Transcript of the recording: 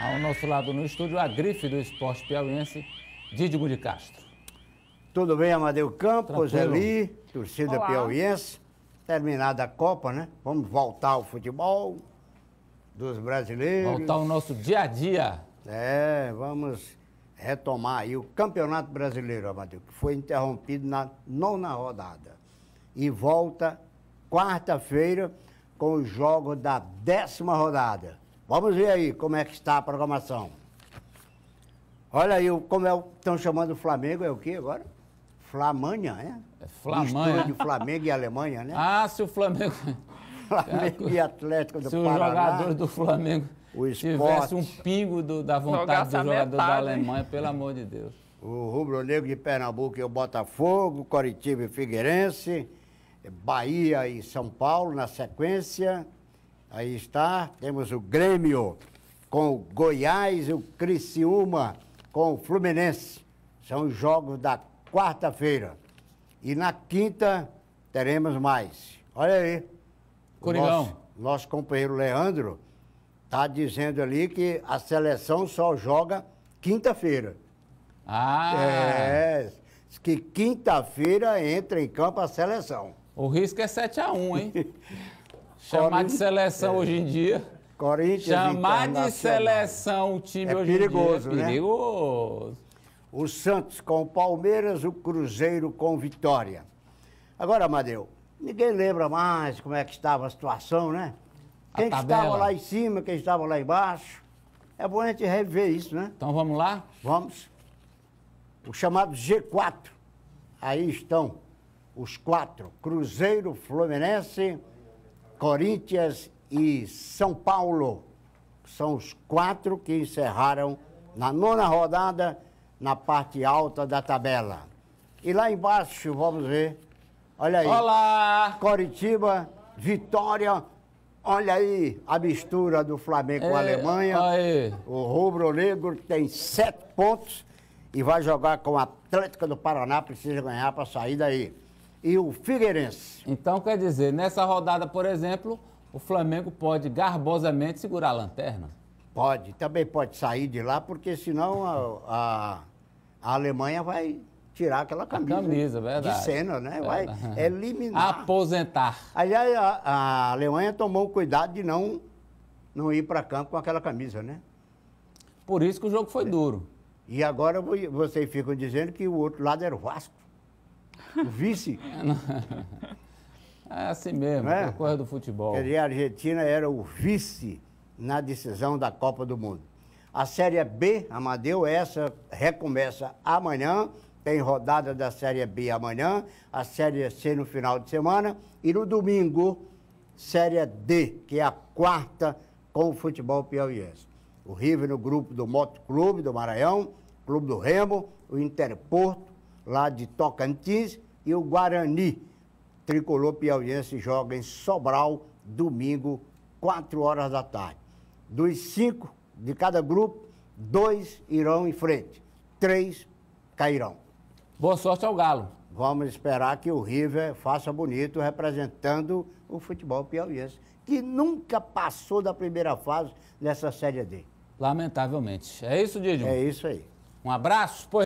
Ao nosso lado no estúdio, a grife do esporte piauiense, Didimo de Castro. Tudo bem, Amadeu Campos, ali, torcida Olá. piauiense. Terminada a Copa, né? Vamos voltar ao futebol dos brasileiros. Voltar ao nosso dia a dia. É, vamos retomar aí o Campeonato Brasileiro, Amadeu, que foi interrompido na nona rodada. E volta quarta-feira com os jogos da décima rodada. Vamos ver aí como é que está a programação. Olha aí como é, estão chamando o Flamengo, é o que agora? Flamanha, né? É Flamanha. de Flamengo e Alemanha, né? Ah, se o Flamengo... Flamengo e Atlético do se Paraná. Se o jogador do Flamengo tivesse um pingo do, da vontade do jogador da Alemanha, pelo amor de Deus. O Rubro Negro de Pernambuco e o Botafogo, Coritiba e Figueirense, Bahia e São Paulo na sequência. Aí está, temos o Grêmio com o Goiás e o Criciúma com o Fluminense. São os jogos da quarta-feira. E na quinta teremos mais. Olha aí. Coringão. Nosso, nosso companheiro Leandro está dizendo ali que a seleção só joga quinta-feira. Ah! É, que quinta-feira entra em campo a seleção. O risco é 7x1, hein? Chamar de seleção é. hoje em dia. Corinthians Chamar de seleção o time é hoje perigoso, em dia é perigoso. Né? O Santos com o Palmeiras, o Cruzeiro com Vitória. Agora, Amadeu, ninguém lembra mais como é que estava a situação, né? Quem estava lá em cima, quem estava lá embaixo. É bom a gente rever isso, né? Então vamos lá? Vamos. O chamado G4. Aí estão os quatro: Cruzeiro, Fluminense, Corinthians e São Paulo. São os quatro que encerraram na nona rodada, na parte alta da tabela. E lá embaixo, vamos ver. Olha aí. Olá! Coritiba, Vitória. Olha aí a mistura do Flamengo com a é, Alemanha. Aí. O Rubro Negro tem sete pontos e vai jogar com o Atlético do Paraná. Precisa ganhar para sair daí e o Figueirense. Então, quer dizer, nessa rodada, por exemplo, o Flamengo pode garbosamente segurar a lanterna? Pode, também pode sair de lá, porque senão a, a, a Alemanha vai tirar aquela camisa, camisa de cena, né? Vai eliminar. Aposentar. Aliás, a, a Alemanha tomou cuidado de não, não ir para campo com aquela camisa, né? Por isso que o jogo foi é. duro. E agora vocês ficam dizendo que o outro lado era o Vasco. O vice? É, é assim mesmo, é? coisa do futebol. Quer dizer, a Argentina era o vice na decisão da Copa do Mundo. A Série B, Amadeu, essa recomeça amanhã, tem rodada da Série B amanhã, a Série C no final de semana e no domingo, Série D, que é a quarta com o futebol piauiense. O River no grupo do Moto Clube do Maranhão, Clube do Remo, o Interporto, lá de Tocantins, e o Guarani. Tricolor Piauiense joga em Sobral, domingo, 4 horas da tarde. Dos cinco de cada grupo, dois irão em frente, três cairão. Boa sorte ao Galo. Vamos esperar que o River faça bonito representando o futebol piauiense, que nunca passou da primeira fase nessa Série D. Lamentavelmente. É isso, Didi? É isso aí. Um abraço.